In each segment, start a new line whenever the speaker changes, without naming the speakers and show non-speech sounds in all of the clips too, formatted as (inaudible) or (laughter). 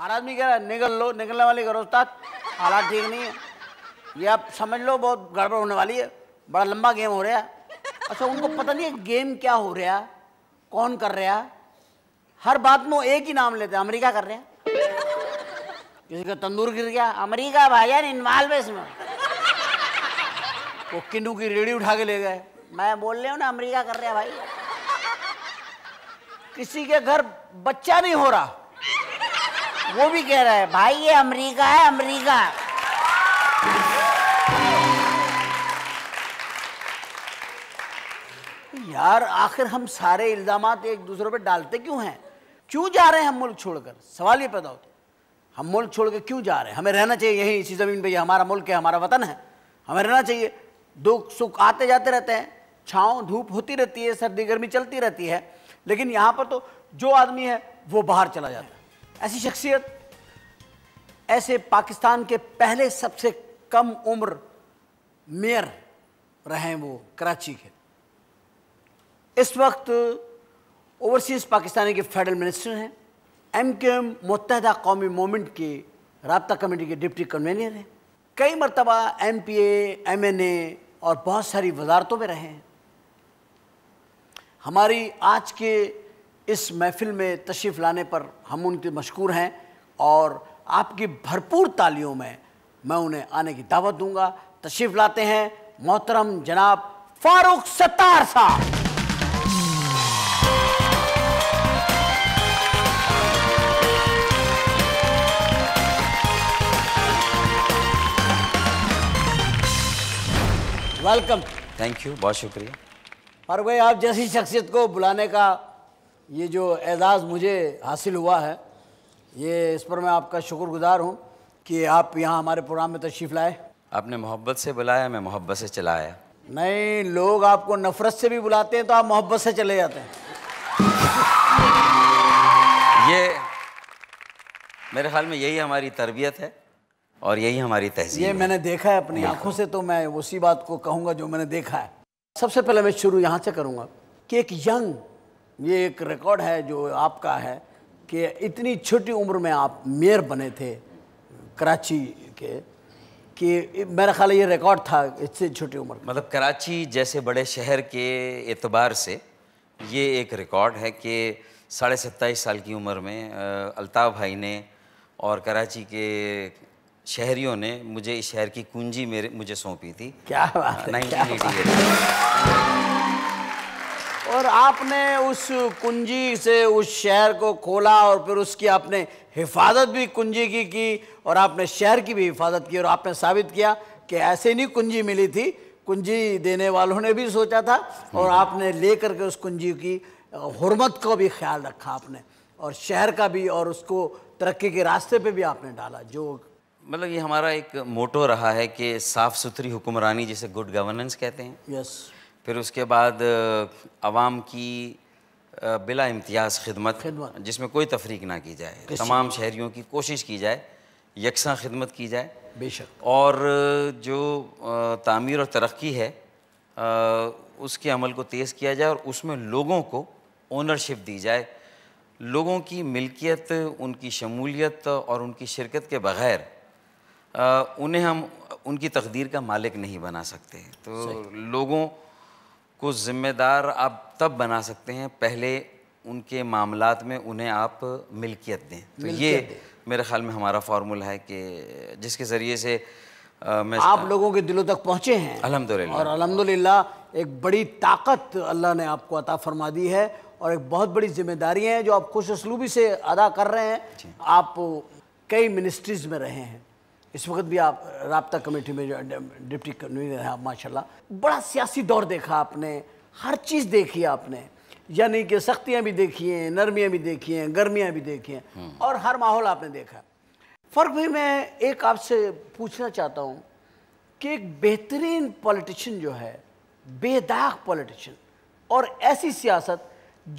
हर आदमी कह रहा है निगल लो निकलने वाली करो उस्ताद हालात ठीक नहीं है ये आप समझ लो बहुत गड़बड़ होने वाली है बड़ा लंबा गेम हो रहा है अच्छा उनको पता नहीं है गेम क्या हो रहा है कौन कर रहा है हर बात में एक ही नाम लेते हैं अमेरिका कर रहे हैं किसी का तंदूर गिर गया अमेरिका यार इन्वॉल्व है इसमें वो किन्नू की रेडी उठा के ले गए मैं बोल रहा हूँ ना अमेरिका कर रहा भाई किसी के घर बच्चा नहीं हो रहा वो भी कह रहा है भाई ये अमरीका है अमरीका यार आखिर हम सारे इल्जाम एक दूसरे पर डालते क्यों हैं क्यों जा रहे हैं हम मुल्क छोड़कर सवाल ये पैदा होता हम मुल्क छोड़कर क्यों जा रहे हैं हमें रहना चाहिए यही इसी ज़मीन पे ये हमारा मुल्क है हमारा वतन है हमें रहना चाहिए दुख सुख आते जाते रहते हैं छाँव धूप होती रहती है सर्दी गर्मी चलती रहती है लेकिन यहाँ पर तो जो आदमी है वो बाहर चला जाता है ऐसी शख्सियत ऐसे पाकिस्तान के पहले सबसे कम उम्र मेयर रहे हैं वो कराची के इस वक्त ओवरसीज़ पाकिस्तानी के फेडरल मिनिस्टर हैं M Q M Muttahida Qaumi movement के रबता कमेटी के डिप्टी कन्वीनर हैं कई मरतबा M P M N A और बहुत सारी वजारतों में रहे हैं हमारी आज के इस महफिल में तशरीफ़ लाने पर हम उनके मशहूर हैं और आपकी भरपूर तालियों में मैं उन्हें आने की दावत दूंगा तशरीफ़ लाते हैं मोहतरम जनाब फारूक सत्तार साहब
वेलकम थैंक यू बहुत शुक्रिया
फारूक भाई आप जैसी शख्सियत को बुलाने का ये जो एजाज़ मुझे हासिल हुआ है ये इस पर मैं आपका शुक्रगुजार हूँ कि आप यहाँ हमारे प्रोग्राम में तशरीफ़ लाए
आपने मोहब्बत से बुलाया मैं मोहब्बत से चलाया
नहीं लोग आपको नफ़रत से भी बुलाते हैं तो आप मोहब्बत से चले जाते हैं
ये मेरे ख्याल में यही हमारी तरबियत है और यही हमारी
तहजीब ये मैंने देखा है अपनी आंखों से तो मैं उसी बात को कहूँगा जो मैंने देखा है सबसे पहले मैं शुरू यहाँ से करूँगा कि एक यंग ये एक रिकॉर्ड है जो आपका है कि इतनी छोटी उम्र में आप मेयर बने थे कराची के कि मेरा ख्याल ये रिकॉर्ड था इससे छोटी उम्र
मतलब कराची जैसे बड़े शहर के एतबार से ये एक रिकॉर्ड है कि साढ़े सत्ताईस साल की उम्र में अलताफ़ भाई ने और कराची के शहरियों ने मुझे इस शहर की कुंजी मेरे मुझे सौंपी थी क्या बात नाइनटीन एटी एट
आपने उस कुंजी से उस शहर को खोला और फिर उसकी आपने हिफाजत भी कुंजी की की और आपने शहर की भी हिफाजत की और आपने साबित किया कि ऐसे नहीं कुंजी मिली थी कुंजी देने वालों ने भी सोचा था और हम्म। आपने लेकर के उस कुंजी की हरमत को भी ख्याल रखा आपने और शहर का भी और उसको तरक्की के रास्ते पे भी आपने डाला जो
मतलब ये हमारा एक मोटो रहा है कि साफ़ सुथरी हुक्मरानी जिसे गुड गवर्नेंस कहते हैं यस yes. फिर उसके बाद आवाम की बिला इम्तियाज़ खिदमत जिसमें कोई तफरीक ना की जाए तमाम शहरीों की कोशिश की जाए यकसा खिदमत की जाए बेशक और जो तामीर और तरक्की है उसके अमल को तेज़ किया जाए और उसमें लोगों को ओनरशिप दी जाए लोगों की मिल्कियत उनकी शमूलियत और उनकी शिरकत के बग़ैर उन्हें हम उनकी तकदीर का मालिक नहीं बना सकते तो लोगों को ज़िम्मेदार आप तब बना सकते हैं पहले उनके मामला में उन्हें आप मिल्कियत दें तो ये दें। मेरे ख्याल में हमारा फार्मूला है कि जिसके ज़रिए से आ, मैं आप लोगों के दिलों तक पहुँचे हैं अलहमदिल्ला और
अलहमदिल्ला एक बड़ी ताकत अल्लाह ने आपको अता फरमा दी है और एक बहुत बड़ी जिम्मेदारी है जो आप खुश उसलूबी से अदा कर रहे हैं आप कई मिनिस्ट्रीज़ में रहे हैं इस वक्त भी आप रबता कमेटी में डिप्टी कन्वीनर हैं आप माशा बड़ा सियासी दौर देखा आपने हर चीज़ देखी आपने यानी कि सख्तियाँ भी देखी हैं नरमियाँ भी देखी हैं गर्मियाँ भी देखी हैं हम्म। और हर माहौल आपने देखा फ़र्क भी मैं एक आपसे पूछना चाहता हूँ कि एक बेहतरीन पॉलिटिशियन जो है बेदाग पॉलिटिशियन और ऐसी सियासत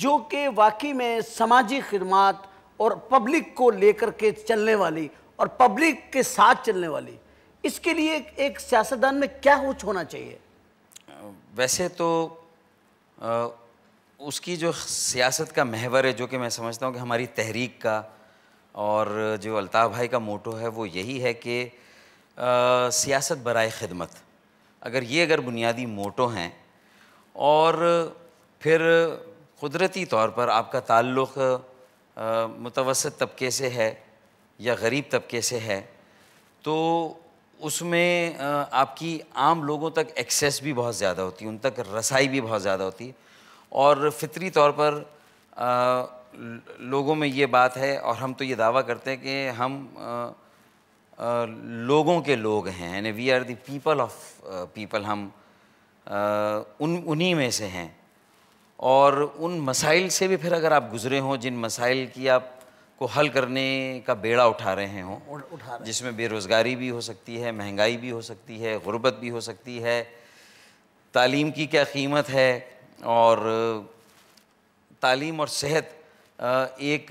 जो कि वाकई में समाजी खदमात और पब्लिक को लेकर के चलने वाली और पब्लिक के साथ चलने वाली इसके लिए एक सियासतदान में क्या कुछ होना चाहिए
वैसे तो आ, उसकी जो सियासत का महवर है जो कि मैं समझता हूँ कि हमारी तहरीक का और जो अल्ताफ़ भाई का मोटो है वो यही है कि सियासत बरए ख़दमत अगर ये अगर बुनियादी मोटो हैं और फिर कुदरती तौर पर आपका ताल्लुक़ मुतवसत तबके से है या गरीब तबके से है तो उसमें आपकी आम लोगों तक एक्सेस भी बहुत ज़्यादा होती है उन तक रसाई भी बहुत ज़्यादा होती है और फितरी तौर पर आ, लोगों में ये बात है और हम तो ये दावा करते हैं कि हम आ, आ, लोगों के लोग हैं यानी we are the people of people हम उन उन्हीं में से हैं और उन मसाइल से भी फिर अगर आप गुज़रे हों जिन मसाइल की आप को हल करने का बेड़ा उठा रहे हों उठा जिसमें बेरोज़गारी भी हो सकती है महंगाई भी हो सकती है गुर्बत भी हो सकती है तालीम की क्या कीमत है और तालीम और सेहत एक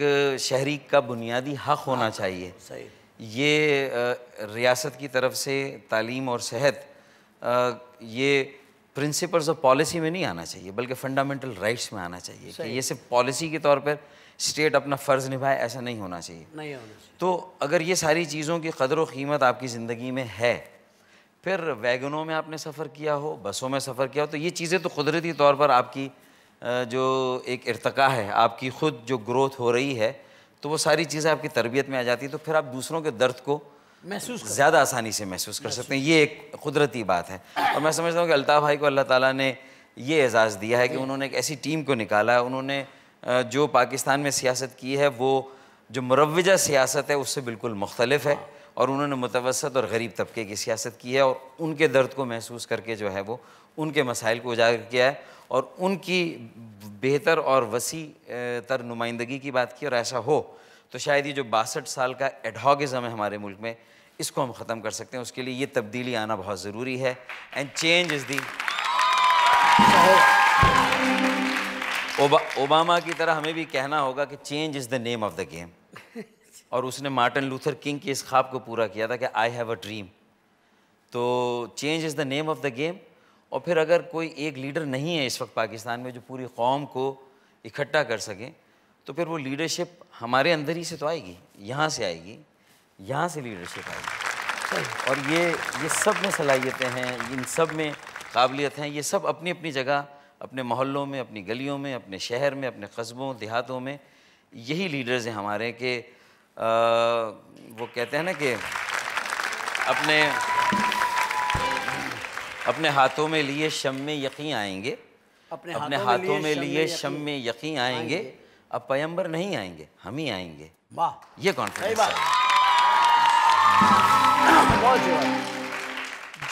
शहरी का बुनियादी हक़ होना हाँ, चाहिए ये रियासत की तरफ से तालीम और सेहत ये प्रिंसिपल्स ऑफ पॉलिसी में नहीं आना चाहिए बल्कि फ़ंडामेंटल राइट्स में आना चाहिए कि ये सिर्फ पॉलिसी के तौर पर स्टेट अपना फ़र्ज़ निभाए ऐसा नहीं होना चाहिए नहीं होना चाहिए तो अगर ये सारी चीज़ों की कदर कीमत आपकी ज़िंदगी में है फिर वैगनों में आपने सफ़र किया हो बसों में सफ़र किया हो तो ये चीज़ें तो कुदरती तौर पर आपकी जो एक इरतका है आपकी ख़ुद जो ग्रोथ हो रही है तो वो सारी चीज़ें आपकी तरबियत में आ जाती है तो फिर आप दूसरों के दर्द को महसूस ज़्यादा आसानी से महसूस कर सकते हैं ये एक कुदरती बात है और मैं समझता हूँ कि अल्ताफ़ भाई को अल्लाह ताला ने ये एजाज़ दिया है कि उन्होंने एक ऐसी टीम को निकाला है उन्होंने जो पाकिस्तान में सियासत की है वो जो मुरवजा सियासत है उससे बिल्कुल मुख्तलफ है और उन्होंने मुतवसत और गरीब तबके की सियासत की है और उनके दर्द को महसूस करके जो है वो उनके मसाइल को उजागर किया है और उनकी बेहतर और वसी तर नुमाइंदगी की बात की और ऐसा हो तो शायद ये जो बासठ साल का एडहॉगज़म है हमारे मुल्क में इसको हम ख़त्म कर सकते हैं उसके लिए ये तब्दीली आना बहुत ज़रूरी है एंड चेंज इज़ दी ओबा, ओबामा की तरह हमें भी कहना होगा कि change is the name of the game और उसने मार्टिन लूथर किंग के इस ख्वाब को पूरा किया था कि आई हैव अ ड्रीम तो change is the name of the game और फिर अगर कोई एक लीडर नहीं है इस वक्त पाकिस्तान में जो पूरी कौम को इकट्ठा कर सके तो फिर वो लीडरशिप हमारे अंदर ही से तो आएगी यहाँ से आएगी यहाँ से लीडरशिप
आएगी
और ये ये सब में सलाहियतें हैं इन सब में काबिलियत हैं ये सब अपनी अपनी जगह अपने मोहल्लों में अपनी गलियों में अपने शहर में अपने कस्बों देहातों में यही लीडर्स हैं हमारे कि वो कहते हैं ना कि अपने अपने हाथों में लिए शम में यकीन आएंगे
अपने, अपने हाथों में लिए शम
में यकीन आएंगे अब पैम्बर नहीं आएंगे हम ही आएंगे वाह ये कॉन्फिडेंस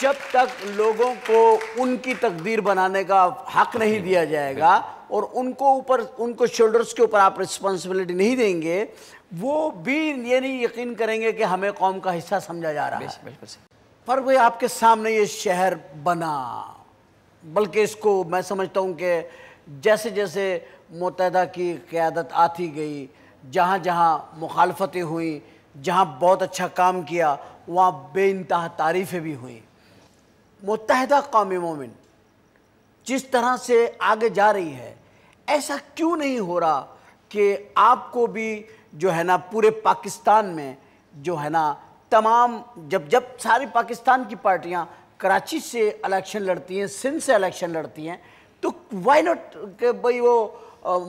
जब तक लोगों को उनकी तकदीर बनाने का हक नहीं दिया जाएगा और उनको ऊपर उनको शोल्डर्स के ऊपर आप रिस्पॉन्सिबिलिटी नहीं देंगे वो भी ये नहीं यकीन करेंगे कि हमें कौम का हिस्सा समझा जा रहा है पर वही आपके सामने ये शहर बना बल्कि इसको मैं समझता हूँ कि जैसे जैसे मुतहदा की क़्यादत आती गई जहाँ जहाँ मुखालफतें हुई जहाँ बहुत अच्छा काम किया वहाँ बेानतहा तारीफ़ें भी हुई मुतहदा कौम मोमिन जिस तरह से आगे जा रही है ऐसा क्यों नहीं हो रहा कि आपको भी जो है ना पूरे पाकिस्तान में जो है ना तमाम जब जब सारी पाकिस्तान की पार्टियां कराची से इलेक्शन लड़ती हैं सिंध से इलेक्शन लड़ती हैं तो वाई नॉट कि भाई वो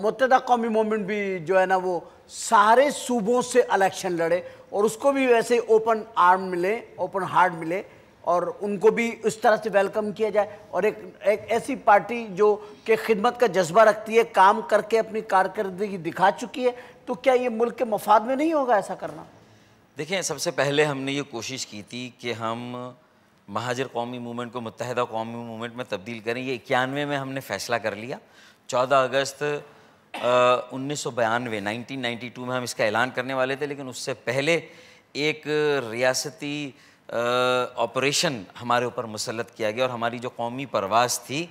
मतदा कौमी मोमेंट भी जो है ना वो सारे सूबों से इलेक्शन लड़े और उसको भी वैसे ओपन आर्म मिले ओपन हार्ट मिले और उनको भी उस तरह से वेलकम किया जाए और एक एक ऐसी पार्टी जो के खिदमत का जज्बा रखती है काम करके अपनी कारकर्दगी दिखा चुकी है तो क्या ये मुल्क के मफाद में नहीं होगा ऐसा करना
देखिए सबसे पहले हमने ये कोशिश की थी कि हम महाजर कौमी मूवमेंट को मुतहदा कौमी मूवमेंट में तब्दील करें ये इक्यानवे में हमने फ़ैसला कर लिया चौदह अगस्त उन्नीस सौ बयानवे नाइनटीन नाइन्टी टू में हम इसका ऐलान करने वाले थे लेकिन उससे पहले एक रियासती ऑपरेशन हमारे ऊपर मुसलत किया गया और हमारी जो कौमी परवाज थी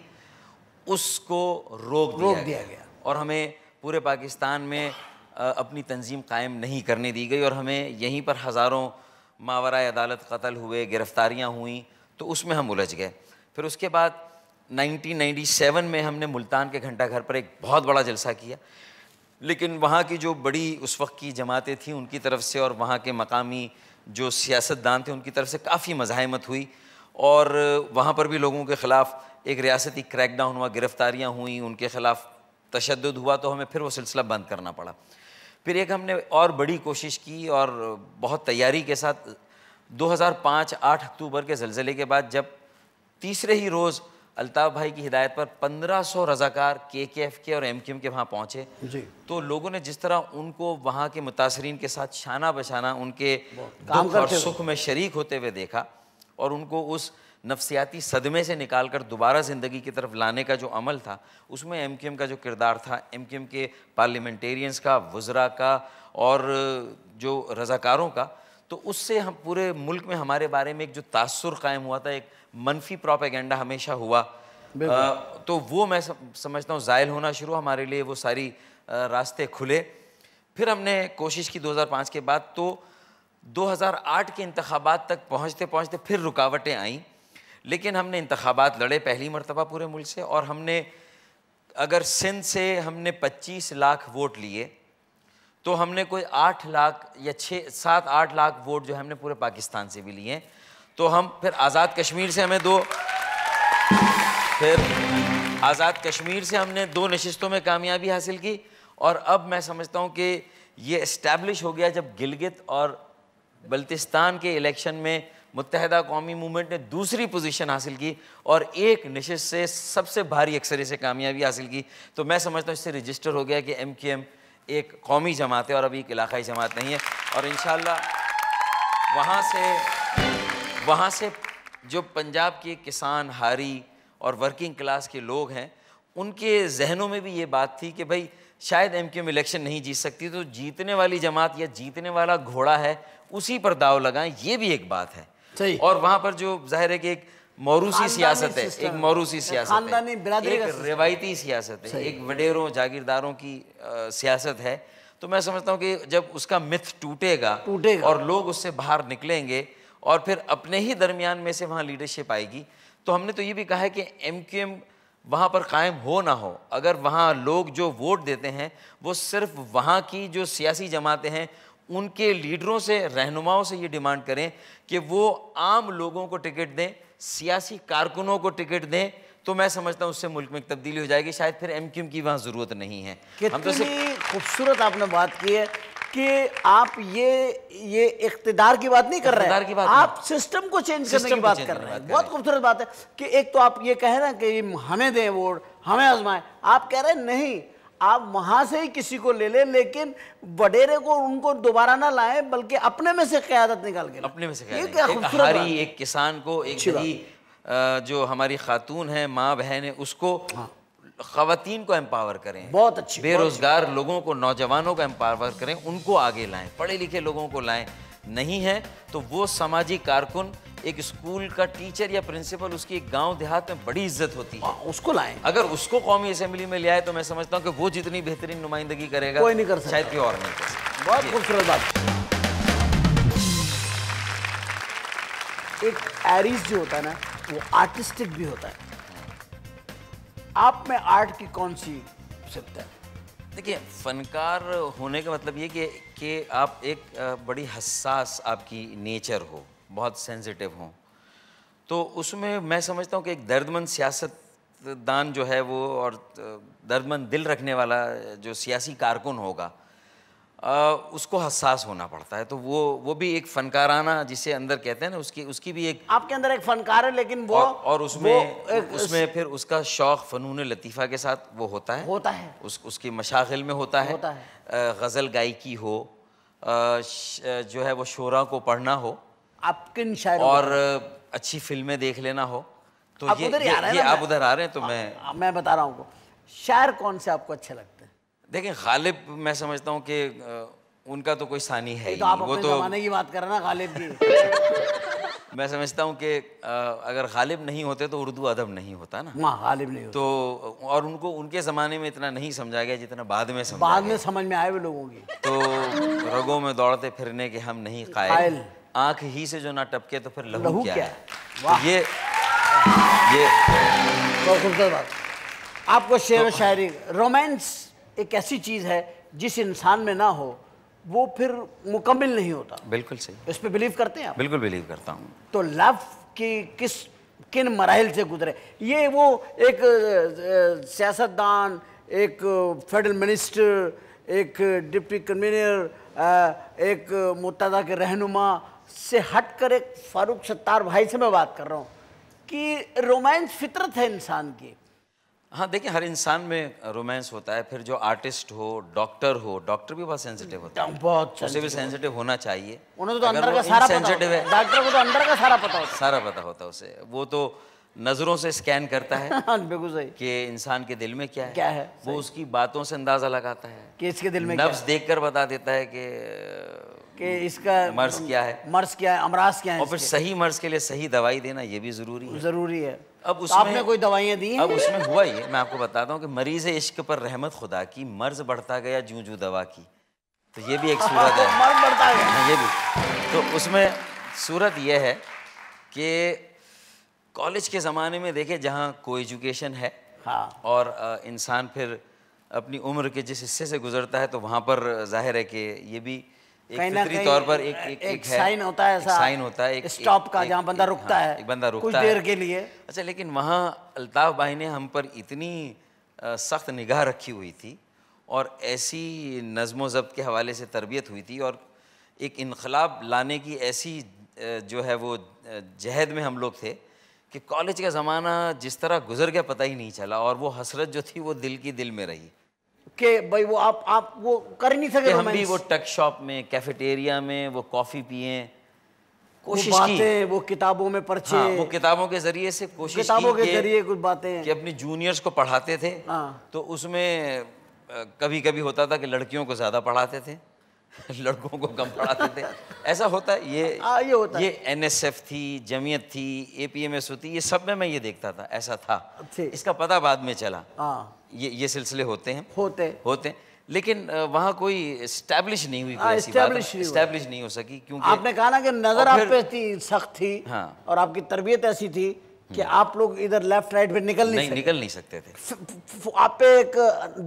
उसको रोक रोक दिया, दिया गया और हमें पूरे पाकिस्तान में अपनी तंजीम कायम नहीं करने दी गई और हमें यहीं पर हज़ारों मावरा अदालत कत्ल हुए गिरफ़्तारियाँ हुई तो उसमें हम उलझ गए फिर उसके बाद 1997 में हमने मुल्तान के घंटा घर पर एक बहुत बड़ा जलसा किया लेकिन वहाँ की जो बड़ी उस वक्त की जमातें थीं उनकी तरफ से और वहाँ के मकामी जो सियासतदान थे उनकी तरफ से काफ़ी मज़ाहमत हुई और वहाँ पर भी लोगों के ख़िलाफ़ एक रियासती क्रैकडाउन हुआ गिरफ़्तारियाँ हुई उनके ख़िलाफ़ तशद हुआ तो हमें फिर वो सिलसिला बंद करना पड़ा फिर एक हमने और बड़ी कोशिश की और बहुत तैयारी के साथ 2005-8 अक्टूबर के जलजिले के बाद जब तीसरे ही रोज़ अल्ताफ भाई की हिदायत पर 1500 रज़ाकार के के एफ के और एम के एम के वहाँ पहुँचे तो लोगों ने जिस तरह उनको वहाँ के मुतासरीन के साथ शाना बशाना उनके काम और सुख में शरीक होते हुए देखा और उनको उस नफसियाती सदमे से निकाल कर दोबारा ज़िंदगी की तरफ लाने का जो अमल था उसमें एम के एम का जो किरदार था एम के एम के पार्लियामेंटेरियंस का वजरा का और जो रज़ाकारों का तो उससे हम पूरे मुल्क में हमारे बारे में एक जो तासर कायम हुआ था एक मनफी प्रोपेगेंडा हमेशा हुआ आ, तो वो मैं समझता हूँ ज़ायल होना शुरू हमारे लिए वो सारी आ, रास्ते खुले फिर हमने कोशिश की 2005 के बाद तो 2008 के इंतबात तक पहुँचते पहुँचते फिर रुकावटें आईं लेकिन हमने इंतबात लड़े पहली मरतबा पूरे मुल्क से और हमने अगर सिंध से हमने 25 लाख वोट लिए तो हमने कोई आठ लाख या छः सात आठ लाख वोट जो है हमने पूरे पाकिस्तान से भी लिए तो हम फिर आज़ाद कश्मीर से हमें दो फिर आज़ाद कश्मीर से हमने दो नशस्तों में कामयाबी हासिल की और अब मैं समझता हूँ कि ये इस्टेब्लिश हो गया जब गिलगित और बल्तिस्तान के इलेक्शन में मुतहदा कौमी मूवमेंट ने दूसरी पोजीशन हासिल की और एक नशस्त से सबसे भारी अक्सरे से कामयाबी हासिल की तो मैं समझता हूँ इससे रजिस्टर हो गया कि एम एक कौमी जमात है और अभी एक इलाकई जमात नहीं है और इन वहाँ से वहाँ से जो पंजाब के किसान हारी और वर्किंग क्लास के लोग हैं उनके जहनों में भी ये बात थी कि भाई शायद एम क्यू में इलेक्शन नहीं जीत सकती तो जीतने वाली जमात या जीतने वाला घोड़ा है उसी पर दाव लगाएं ये भी एक बात है सही और वहाँ पर जो जाहिर है कि एक मौरूसी सियासत है एक मौरूसी सियासत है एक रिवायती सियासत है एक वडेरों जागीरदारों की सियासत है तो मैं समझता हूँ कि जब उसका मिथ टूटेगा टूटेगा और लोग उससे बाहर निकलेंगे और फिर अपने ही दरमियान में से वहाँ लीडरशिप आएगी तो हमने तो ये भी कहा है कि एम क्यू एम वहाँ पर कायम हो ना हो अगर वहाँ लोग जो वोट देते हैं वो सिर्फ वहाँ की जो सियासी जमातें हैं उनके लीडरों से रहनुमाओं से ये डिमांड करें कि वो आम लोगों को टिकट दें सियासी कारकुनों को टिकट दें तो मैं समझता हूँ उससे मुल्क में तब्दीली हो जाएगी शायद फिर एम क्यूम की वहाँ ज़रूरत नहीं है
हम तो खूबसूरत आपने बात की है कि आप ये ये इकतदार की बात नहीं कर रहे हैं की बात आप सिस्टम को चेंज करने की बात कर रहे हैं बहुत खूबसूरत बात है कि एक तो आप ये कहें ना कि हमें दें वोट हमें आजमाएं आप कह रहे हैं नहीं आप वहां से ही किसी को ले लें लेकिन वडेरे को उनको दोबारा ना लाएं बल्कि अपने में से क़्यादत निकाल के
अपने में से एक, एक, खूबसूरत एक, किसान को एक ही जो हमारी खातून है माँ बहन है उसको हाँ। खातन को एम्पावर करें बहुत अच्छी बेरोजगार लोगों को नौजवानों को एम्पावर करें उनको आगे लाएं पढ़े लिखे लोगों को लाएं नहीं है तो वो सामाजिक कारकुन एक स्कूल का टीचर या प्रिंसिपल उसकी एक गांव देहात में बड़ी इज्जत होती है हाँ, उसको लाएं अगर उसको कौमी असेंबली में ले आए तो मैं समझता हूँ कि वो जितनी बेहतरीन नुमाइंदगी करेगा कोई नहीं कर सकता शायद कोई और नहीं कर बहुत खूबसूरत बात
एक एरिस जो होता है ना वो आर्टिस्टिक भी होता है आप में आर्ट की कौन सी सत्ता है
देखिए फनकार होने का मतलब ये कि आप एक बड़ी हसास आपकी नेचर हो बहुत सेंसिटिव हों तो उसमें मैं समझता हूँ कि एक दर्दमंद सियासतदान जो है वो और दर्दमंद दिल रखने वाला जो सियासी कारकुन होगा आ, उसको हसास होना पड़ता है तो वो वो भी एक फनकाराना जिसे अंदर कहते हैं ना उसकी उसकी भी एक आपके
अंदर एक फनकार है लेकिन वो और,
और उसमें एक, उसमें फिर उसका शौक फनून लतीफ़ा के साथ वो होता है होता है उस उसकी मशागिल में होता है होता है गज़ल गायकी हो आ, श, जो है वो शोरा को पढ़ना हो
आपकिन शायद और
अच्छी फिल्में देख लेना हो तो आप ये, उधर ये, ये आप उधर आ रहे हैं तो मैं
मैं बता रहा हूँ शायर कौन से आपको अच्छे लगते हैं
देखिए गालिब मैं समझता हूँ कि उनका तो कोई सानी है तो आप वो तो जमाने की
बात कर रहे ना गालिब की
(laughs) मैं समझता हूँ कि अगर गालिब नहीं होते तो उर्दू अदब नहीं होता ना हाँ गालिब नहीं तो और उनको उनके ज़माने में इतना नहीं समझा गया जितना बाद में समझा बाद
में समझ में आए वे लोगों की
तो रगों में दौड़ते फिरने के हम नहीं कायल आंख ही से जो ना टपके तो फिर लहू, लहू क्या, क्या है, तो ये ये
खूबसूरत बात आपको शेर तो, शायरी रोमांस एक ऐसी चीज़ है जिस इंसान में ना हो वो फिर मुकम्मल नहीं होता बिल्कुल सही इस पर बिलीव करते हैं आप
बिल्कुल बिलीव करता हूँ
तो लव की किस किन मराहल से गुजरे ये वो एक सियासतदान एक फेडरल मिनिस्टर एक डिप्टी कन्वीनर एक मुतदा के रहनुमा से हट कर एक फारूक सत्तार भाई से मैं बात कर रहा हूँ कि रोमांस फितरत है इंसान की
हाँ देखिए हर इंसान में रोमांस होता है फिर जो आर्टिस्ट हो डॉक्टर हो डॉक्टर भी बहुत सेंसिटिव होता है बहुत उसे भी सेंसिटिव होना चाहिए
उन्हें तो अंदर का सारा सेंसिटिव है डॉक्टर को तो अंदर का सारा पता
होता है सारा पता होता है उसे वो तो नज़रों से स्कैन करता है (laughs) हाँ, बिल्कुल सही कि इंसान के दिल में क्या है क्या है वो उसकी बातों से अंदाज़ा लगाता है कि इसके दिल में नब्स देख कर बता देता है कि कि इसका मर्ज क्या है
मर्ज क्या है अमराज क्या है और फिर सही
मर्ज के लिए सही दवाई देना ये भी ज़रूरी है ज़रूरी है अब तो उसमें आपने कोई दवाइयाँ दी अब उसमें हुआ ये मैं आपको बताता हूँ कि मरीज इश्क पर रहमत खुदा की मर्ज बढ़ता गया जू जूँ दवा की तो ये भी एक हाँ, सूरत तो है मर्ज बढ़ता गया हाँ, ये भी तो उसमें सूरत यह है कि कॉलेज के ज़माने में देखे जहाँ को एजुकेशन है हाँ और इंसान फिर अपनी उम्र के जिस हिस्से से गुजरता है तो वहाँ पर जाहिर है कि ये भी तौर पर एक एक, एक, साइन होता है साइन होता है एक स्टॉप का जहाँ बंदा रुकता हाँ, है बंदा रुकता देर है। के लिए अच्छा लेकिन वहाँ अल्ताफ भाई ने हम पर इतनी सख्त निगाह रखी हुई थी और ऐसी नज़म ज़ब्त के हवाले से तरबियत हुई थी और एक इनकलाब लाने की ऐसी जो है वो जहद में हम लोग थे कि कॉलेज का ज़माना जिस तरह गुजर गया पता ही नहीं चला और वो हसरत जो थी वो दिल की दिल में रही
कि भाई वो आप आप वो कर नहीं सके हम भी वो
टक शॉप में कैफेटेरिया में वो कॉफ़ी पिए
कोशिश वो की वो किताबों में पर्चे हाँ, वो
किताबों के जरिए से कोशिश किताबों के जरिए कुछ बातें कि अपने जूनियर्स को पढ़ाते थे हाँ। तो उसमें कभी कभी होता था कि लड़कियों को ज़्यादा पढ़ाते थे (laughs) लड़कों को कम पढ़ाते थे ऐसा होता है ये आ,
हाँ, ये होता ये
एफ थी जमीयत थी एस होती ये सब में मैं ये देखता था ऐसा था इसका पता बाद में चला आ, हाँ। ये ये सिलसिले होते हैं होते होते हैं लेकिन वहाँ कोई स्टैब्लिश नहीं हुई हाँ, स्टैब्लिश नहीं हो सकी क्योंकि आपने कहा ना कि नज़र आप पे
थी सख्त थी हाँ और आपकी तरबियत ऐसी थी कि आप लोग इधर लेफ्ट राइट में निकल नहीं, नहीं निकल नहीं सकते थे आप पे एक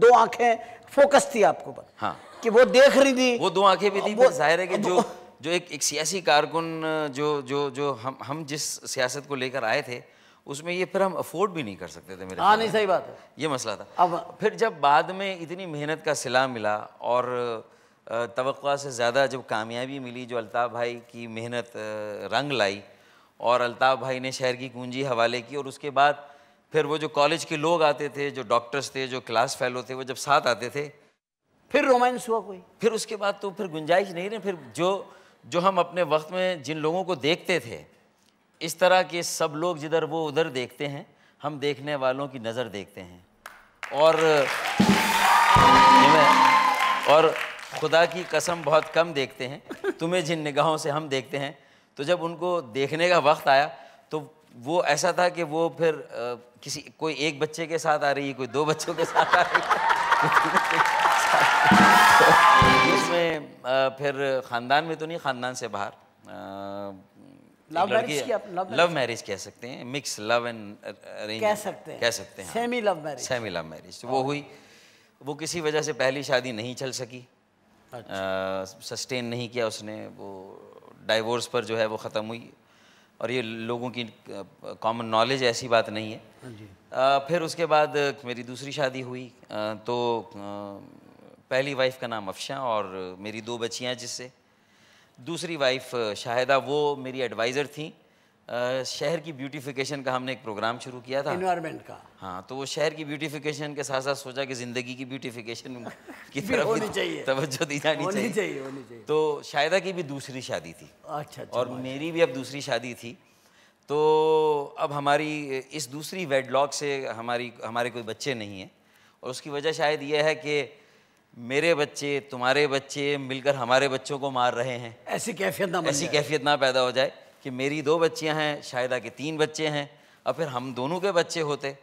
दो आंखें फोकस थी आपको पर हाँ कि वो देख रही थी वो दो आंखें भी थी वो जाहिर है कि जो जो एक एक
सियासी कारकुन जो जो जो हम हम जिस सियासत को लेकर आए थे उसमें ये फिर हम अफोर्ड भी नहीं कर सकते थे मेरे हाँ नहीं सही बात है ये मसला था अब फिर जब बाद में इतनी मेहनत का सिला मिला और तो से ज़्यादा जब कामयाबी मिली जो अलताफ़ भाई की मेहनत रंग लाई और अल्ताफ़ भाई ने शहर की कुंजी हवाले की और उसके बाद फिर वो जो कॉलेज के लोग आते थे जो डॉक्टर्स थे जो क्लास फेलो थे वो जब साथ आते थे फिर रोमांस हुआ कोई फिर उसके बाद तो फिर गुंजाइश नहीं रही फिर जो जो हम अपने वक्त में जिन लोगों को देखते थे इस तरह के सब लोग जिधर वो उधर देखते हैं हम देखने वालों की नज़र देखते हैं और और खुदा की कसम बहुत कम देखते हैं तुम्हें जिन निगाहों से हम देखते हैं तो जब उनको देखने का वक्त आया तो वो ऐसा था कि वो फिर आ, किसी कोई एक बच्चे के साथ आ रही है कोई दो बच्चों के साथ आ रही है इसमें फिर ख़ानदान में तो नहीं ख़ानदान से बाहर लव मैरिज कह सकते हैं मिक्स लव एंड कह सकते हैं कह सकते हैं semi love marriage semi love marriage वो हुई वो किसी वजह से पहली शादी नहीं चल सकी सस्टेन अच्छा। नहीं किया उसने वो डाइवोर्स पर जो है वो ख़त्म हुई और ये लोगों की कॉमन नॉलेज ऐसी बात नहीं है आ, हाँ फिर उसके बाद मेरी दूसरी शादी हुई आ, तो आ, पहली वाइफ का नाम अफशा और मेरी दो बच्चियाँ जिससे दूसरी वाइफ शाहिदा वो मेरी एडवाइज़र थी शहर की ब्यूटिफिकेशन का हमने एक प्रोग्राम शुरू किया था
इन्वायरमेंट का
हाँ तो वो शहर की ब्यूटिफिकेशन के साथ साथ सोचा कि ज़िंदगी की ब्यूटिफिकेशन (laughs) की तरफ होनी चाहिए तवज्जो दी जानी चाहिए।, चाहिए होनी चाहिए तो शायदा की भी दूसरी शादी थी अच्छा, अच्छा और मेरी भी अब दूसरी शादी थी तो अब हमारी इस दूसरी वेडलॉक से हमारी हमारे कोई बच्चे नहीं हैं और उसकी वजह शायद यह है कि मेरे बच्चे तुम्हारे बच्चे मिलकर हमारे बच्चों को मार रहे हैं
ऐसी कैफियत ना ऐसी कैफियत
ना पैदा हो जाए कि मेरी दो बच्चियां हैं शायदा के तीन बच्चे हैं और फिर हम दोनों के बच्चे होते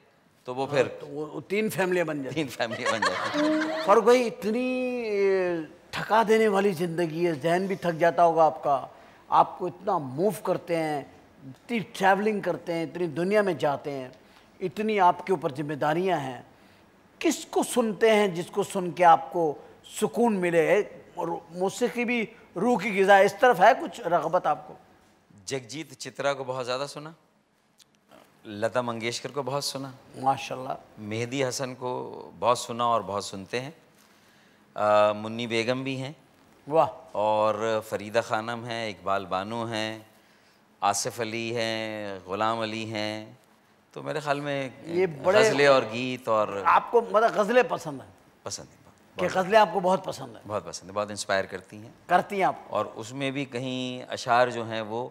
तो वो हाँ, फिर तो वो तीन फैमिलियाँ बन जाती तीन फैमिली बन
जाती और (laughs) भाई इतनी थका देने वाली ज़िंदगी है जहन भी थक जाता होगा आपका आपको इतना मूव करते हैं इतनी ट्रैवलिंग करते हैं इतनी दुनिया में जाते हैं इतनी आपके ऊपर जिम्मेदारियां हैं किसको सुनते हैं जिसको सुन के आपको सुकून मिले और मौसी की भी रूह की गज़ा इस तरफ है कुछ रगबत आपको
जगजीत चित्रा को बहुत ज़्यादा सुना लता मंगेशकर को बहुत सुना माशाल्लाह मेहदी हसन को बहुत सुना और बहुत सुनते हैं आ, मुन्नी बेगम भी हैं वाह और फरीदा खानम हैं इकबाल बानो हैं आसिफ अली हैं ग़ुलाम अली हैं तो
मेरे ख्याल में ये बड़े गज़लें और गीत और आपको मतलब गज़लें पसंद हैं पसंद है कि गज़लें आपको बहुत पसंद हैं
बहुत पसंद है बहुत इंस्पायर करती हैं करती हैं आप और उसमें भी कहीं अशार जो हैं वो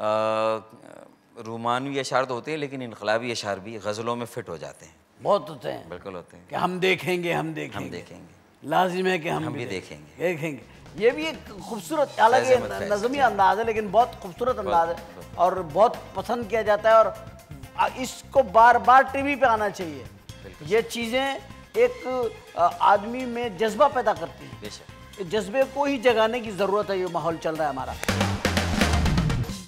रूमानवी अशार तो होते हैं लेकिन इनकलाबी अशार भी गज़लों में फ़िट हो जाते हैं बहुत होते हैं बिल्कुल होते हैं
कि हम देखेंगे हम देखेंगे हम
देखेंगे
लाजिम है कि हम, हम भी देखेंगे देखेंगे ये भी एक खूबसूरत हालांकि नजमी अंदाज है लेकिन बहुत खूबसूरत अंदाज है और बहुत पसंद किया जाता है और इसको बार बार वी पे आना चाहिए ये चीज़ें एक आदमी में जज्बा पैदा करती हैं जज्बे को ही जगाने की ज़रूरत है ये माहौल चल रहा है हमारा